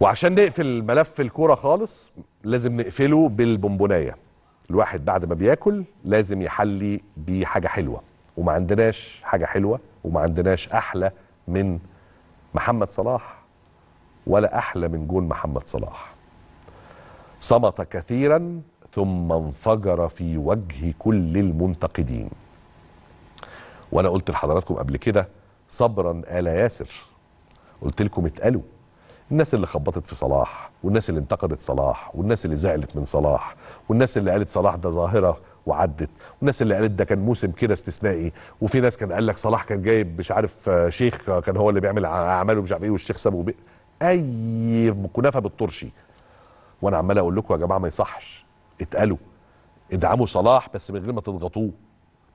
وعشان نقفل ملف الكوره خالص لازم نقفله بالبونبونايه الواحد بعد ما بياكل لازم يحلي بحاجه حلوه وما عندناش حاجه حلوه وما عندناش احلى من محمد صلاح ولا احلى من جون محمد صلاح صمت كثيرا ثم انفجر في وجه كل المنتقدين وانا قلت لحضراتكم قبل كده صبرا ال ياسر قلت لكم اتقلوا الناس اللي خبطت في صلاح والناس اللي انتقدت صلاح والناس اللي زعلت من صلاح والناس اللي قالت صلاح ده ظاهره وعدت والناس اللي قالت ده كان موسم كده استثنائي وفي ناس كان قال لك صلاح كان جايب مش عارف آه، شيخ كان هو اللي بيعمل اعماله مش عارف ايه والشيخ سابه بي... اي كنافه بالطرشي وانا عمال اقول لكم يا جماعه ما يصحش اتقالوا ادعموا صلاح بس من غير ما تضغطوه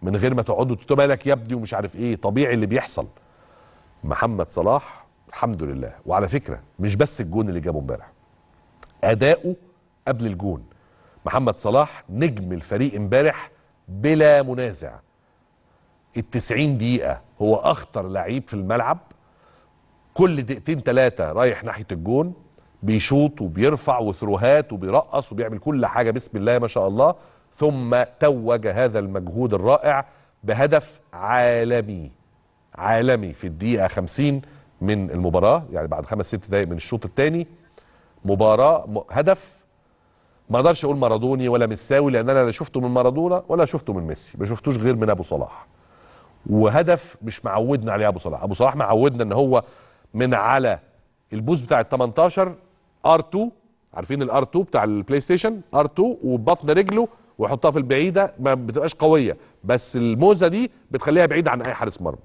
من غير ما تقعدوا تقول لك يا ابني ومش عارف ايه طبيعي اللي بيحصل محمد صلاح الحمد لله وعلى فكره مش بس الجون اللي جابه امبارح اداؤه قبل الجون محمد صلاح نجم الفريق امبارح بلا منازع 90 دقيقة هو أخطر لعيب في الملعب كل دقيقتين ثلاثة رايح ناحية الجون بيشوط وبيرفع وثروهات وبيرقص وبيعمل كل حاجة بسم الله ما شاء الله ثم توج هذا المجهود الرائع بهدف عالمي عالمي في الدقيقة 50 من المباراه يعني بعد خمس ست دقائق من الشوط الثاني مباراه هدف ما اقدرش اقول مارادوني ولا مساوي لان انا لا شفته من مارادونا ولا شفته من ميسي ما شفتوش غير من ابو صلاح وهدف مش معودنا عليه ابو صلاح ابو صلاح معودنا ان هو من على البوز بتاع ال 18 ار 2 عارفين الار 2 بتاع البلاي ستيشن ار 2 وبطن رجله ويحطها في البعيده ما بتبقاش قويه بس الموزه دي بتخليها بعيده عن اي حارس مرمى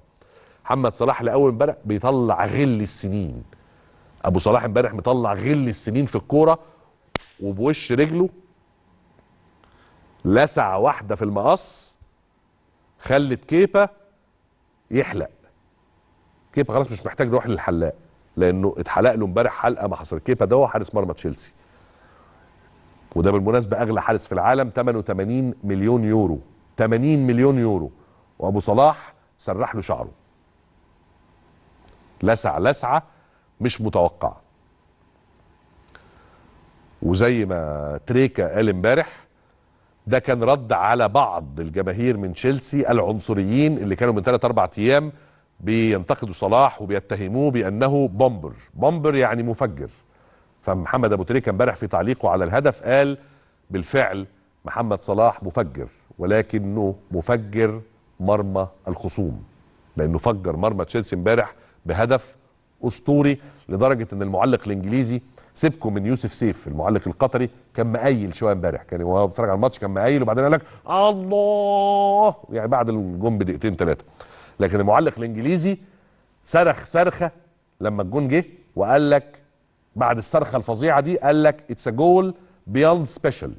محمد صلاح لاول امبارح بيطلع غل السنين ابو صلاح امبارح مطلع غل السنين في الكوره وبوش رجله لسع واحده في المقص خلت كيبا يحلق كيبا خلاص مش محتاج يروح للحلاق لانه اتحلق له امبارح حلقه ما حصل كيبا ده هو حارس مرمى تشيلسي وده بالمناسبه اغلى حارس في العالم 88 مليون يورو 80 مليون يورو وابو صلاح سرح له شعره لسع لسعه مش متوقعه وزي ما تريكا قال امبارح ده كان رد على بعض الجماهير من تشيلسي العنصريين اللي كانوا من ثلاث اربع ايام بينتقدوا صلاح وبيتهموه بانه بومبر بومبر يعني مفجر فمحمد ابو تريكه امبارح في تعليقه على الهدف قال بالفعل محمد صلاح مفجر ولكنه مفجر مرمى الخصوم لانه فجر مرمى تشيلسي امبارح بهدف اسطوري لدرجه ان المعلق الانجليزي سيبكم من يوسف سيف المعلق القطري كان مقايل شويه امبارح كان وهو بيتفرج على الماتش كان مقايل وبعدين قال لك الله يعني بعد الجون بدقيقتين ثلاثه لكن المعلق الانجليزي صرخ صرخه لما الجون جه وقال لك بعد الصرخه الفظيعه دي قال لك اتس ا جول بياند سبيشال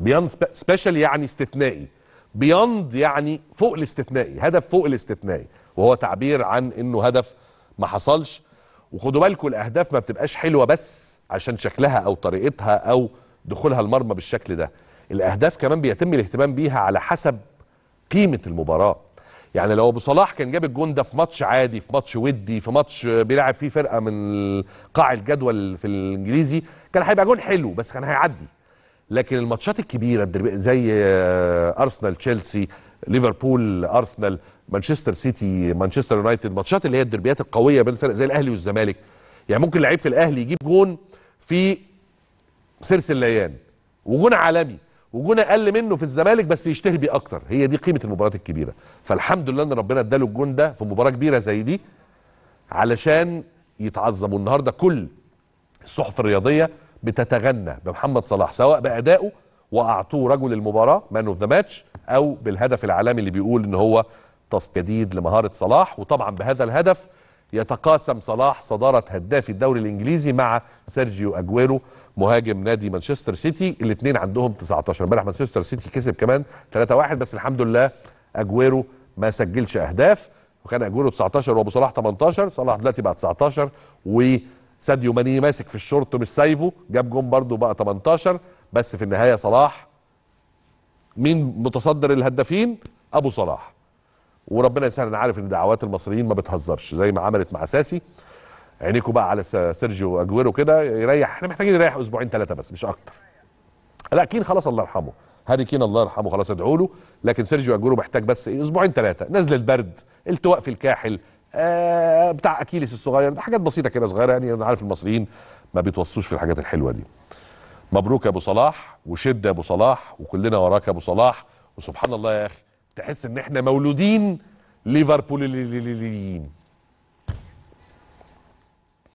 بياند سبيشال يعني استثنائي بياند يعني فوق الاستثنائي هدف فوق الاستثنائي وهو تعبير عن انه هدف ما حصلش وخدوا بالكم الاهداف ما بتبقاش حلوه بس عشان شكلها او طريقتها او دخولها المرمى بالشكل ده الاهداف كمان بيتم الاهتمام بيها على حسب قيمه المباراه يعني لو ابو صلاح كان جاب الجون ده في ماتش عادي في ماتش ودي في ماتش بيلعب فيه فرقه من قاع الجدول في الانجليزي كان هيبقى جون حلو بس كان هيعدي لكن الماتشات الكبيره زي آه، ارسنال تشيلسي ليفربول ارسنال مانشستر سيتي مانشستر يونايتد ماتشات اللي هي الدربيات القويه بين الفرق زي الاهلي والزمالك يعني ممكن لعيب في الاهلي يجيب جون في سيرس الليان وجون عالمي وجون اقل منه في الزمالك بس يشتهي بيه اكتر هي دي قيمه المباريات الكبيره فالحمد لله ان ربنا اداله الجون ده في مباراه كبيره زي دي علشان يتعظم والنهارده كل الصحف الرياضيه بتتغنى بمحمد صلاح سواء بادائه واعطوه رجل المباراه مان اوف ذا ماتش او بالهدف العالمي اللي بيقول ان هو تص جديد لمهارة صلاح وطبعا بهذا الهدف يتقاسم صلاح صدارة هداف الدوري الإنجليزي مع سيرجيو أجويرو مهاجم نادي مانشستر سيتي الاثنين عندهم 19 امبارح مانشستر سيتي كسب كمان 3-1 بس الحمد لله أجويرو ما سجلش أهداف وكان أجويرو 19 وأبو صلاح 18 صلاح دلوقتي بقى 19 وساديو ماني ماسك في الشورت مش سايبه جاب جون برضه بقى 18 بس في النهاية صلاح مين متصدر الهدافين؟ أبو صلاح وربنا يسهل انا عارف ان دعوات المصريين ما بتهزرش زي ما عملت مع ساسي عينيكوا بقى على سيرجيو اجويرو كده يريح احنا محتاجين نريح اسبوعين ثلاثه بس مش اكتر لا كين خلاص الله يرحمه هاري كين الله يرحمه خلاص ادعوا له لكن سيرجيو اجويرو محتاج بس ايه اسبوعين ثلاثه نزل البرد التواء في الكاحل آه بتاع اكيليس الصغير حاجات بسيطه كده صغيره يعني انا عارف المصريين ما بيتوصوش في الحاجات الحلوه دي مبروك يا ابو صلاح وشد يا ابو صلاح وكلنا وراك يا ابو صلاح وسبحان الله يا اخي تحس ان احنا مولودين ليفربوليين